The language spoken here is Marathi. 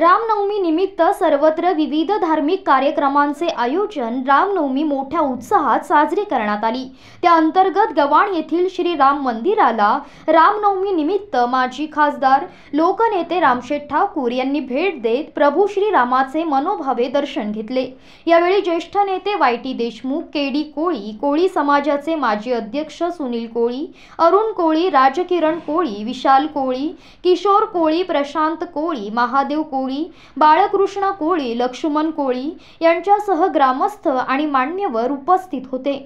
रामनवमी निमित्त सर्वत्र विविध धार्मिक कार्यक्रमांचे आयोजन रामनवमी मोठ्या उत्साहात साजरी करण्यात आली त्या अंतर्गत गव्हाण येथील श्री राम मंदिराला रामनवमी निमित्त माजी खासदार लोकनेते रामशेठ ठाकूर यांनी भेट देत प्रभू श्रीरामाचे मनोभावे दर्शन घेतले यावेळी ज्येष्ठ नेते Y T Deshmukh K D Koli Koli समाजाचे माजी अध्यक्ष सुनील कोळी अरुण कोळी राजकिरण कोळी विशाल कोळी किशोर कोळी प्रशांत कोळी महादेव कोळी कोळी बाळकृष्ण कोळी लक्ष्मण कोळी यांच्यासह ग्रामस्थ आणि मान्यवर उपस्थित होते